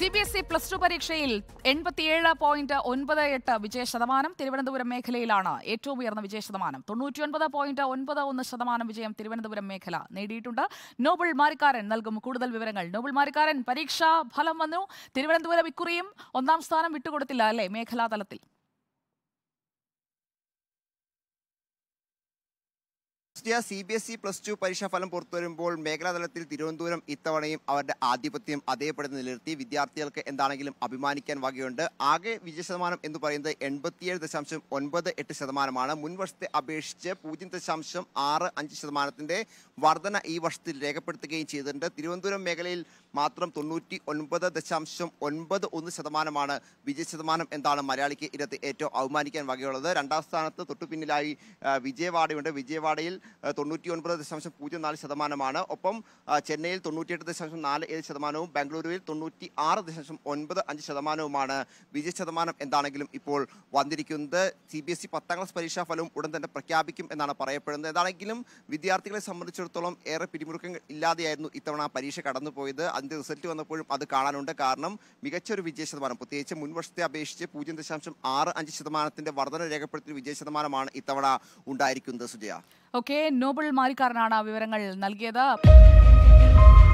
C B S E plus two പരീക്ഷയിൽ എൺപത്തിയേഴ് point ഒൻപത് എട്ട് വിജയ ശതമാനം തിരുവനന്തപുരം മേഖലയിലാണ് ഏറ്റവും ഉയർന്ന വിജയ ശതമാനം തൊണ്ണൂറ്റിയൊൻപത് പോയിന്റ് ഒൻപത് ഒന്ന് ശതമാനം വിജയം തിരുവനന്തപുരം മേഖല നേടിയിട്ടുണ്ട് നോബിൾ മാരിക്കാരൻ നൽകും കൂടുതൽ വിവരങ്ങൾ നോബിൾ മാരിക്കാരൻ പരീക്ഷാ ഫലം വന്നു തിരുവനന്തപുരം ഇക്കുറിയും ഒന്നാം സ്ഥാനം വിട്ടുകൊടുത്തില്ല അല്ലേ മേഖലാതലത്തിൽ സ്റ്റേ C B S E plus two പരീക്ഷാ ഫലം പുറത്തുവരുമ്പോൾ മേഖലാതലത്തിൽ തിരുവനന്തപുരം ഇത്തവണയും അവരുടെ ആധിപത്യം അതേപടി നിലനിർത്തി വിദ്യാർത്ഥികൾക്ക് എന്താണെങ്കിലും അഭിമാനിക്കാൻ വകയുണ്ട് ആകെ ശതമാനം എന്ന് പറയുന്നത് എൺപത്തിയേഴ് ദശാംശം ഒൻപത് എട്ട് ശതമാനമാണ് മുൻ വർഷത്തെ അപേക്ഷിച്ച് പൂജ്യം ദശാംശം ആറ് അഞ്ച് ശതമാനത്തിന്റെ വർധന ഈ വർഷത്തിൽ രേഖപ്പെടുത്തുകയും ചെയ്തിട്ടുണ്ട് തിരുവനന്തപുരം മേഖലയിൽ മാത്രം തൊണ്ണൂറ്റി ഒൻപത് ദശാംശം ഒൻപത് ഒന്ന് ശതമാനമാണ് വിജയ ശതമാനം എന്താണ് മലയാളിക്ക് ഇരത്ത് ഏറ്റവും അവമാനിക്കാൻ വകയുള്ളത് രണ്ടാം സ്ഥാനത്ത് തൊട്ടുപിന്നിലായി വിജയവാഡയുണ്ട് വിജയവാഡയിൽ തൊണ്ണൂറ്റി ഒൻപത് ദശാംശം പൂജ്യം നാല് ശതമാനമാണ് ഒപ്പം ചെന്നൈയിൽ തൊണ്ണൂറ്റിയെട്ട് ദശാംശം നാല് ഏഴ് ശതമാനവും ബാംഗ്ലൂരുവിൽ തൊണ്ണൂറ്റി ആറ് ദശാംശം ഒൻപത് അഞ്ച് ശതമാനവുമാണ് വിജയ ശതമാനം എന്താണെങ്കിലും ഇപ്പോൾ വന്നിരിക്കുന്നത് സി ബി എസ് ഇ പത്താം ക്ലാസ് പരീക്ഷാ ഫലവും ഉടൻ തന്നെ പ്രഖ്യാപിക്കും എന്നാണ് പറയപ്പെടുന്നത് ഏതാണെങ്കിലും വിദ്യാർത്ഥികളെ സംബന്ധിച്ചിടത്തോളം ഏറെ പിരിമുറുക്കങ്ങൾ ഇല്ലാതെയായിരുന്നു ഇത്തവണ പരീക്ഷ കടന്നുപോയത് അതിൻ്റെ റിസൾട്ട് വന്നപ്പോഴും അത് കാണാനുണ്ട് കാരണം മികച്ചൊരു വിജയ ശതമാനം പ്രത്യേകിച്ച് മുൻ വർഷത്തെ അപേക്ഷിച്ച് പൂജ്യം ദശാംശം ആറ് അഞ്ച് ശതമാനത്തിന്റെ വർധന രേഖപ്പെടുത്തിയ വിജയ ശതമാനമാണ് ഇത്തവണ ഉണ്ടായിരിക്കുന്നത് സുജയ ഓക്കെ നോബിൾ മാരിക്കാരനാണ് വിവരങ്ങൾ നൽകിയത്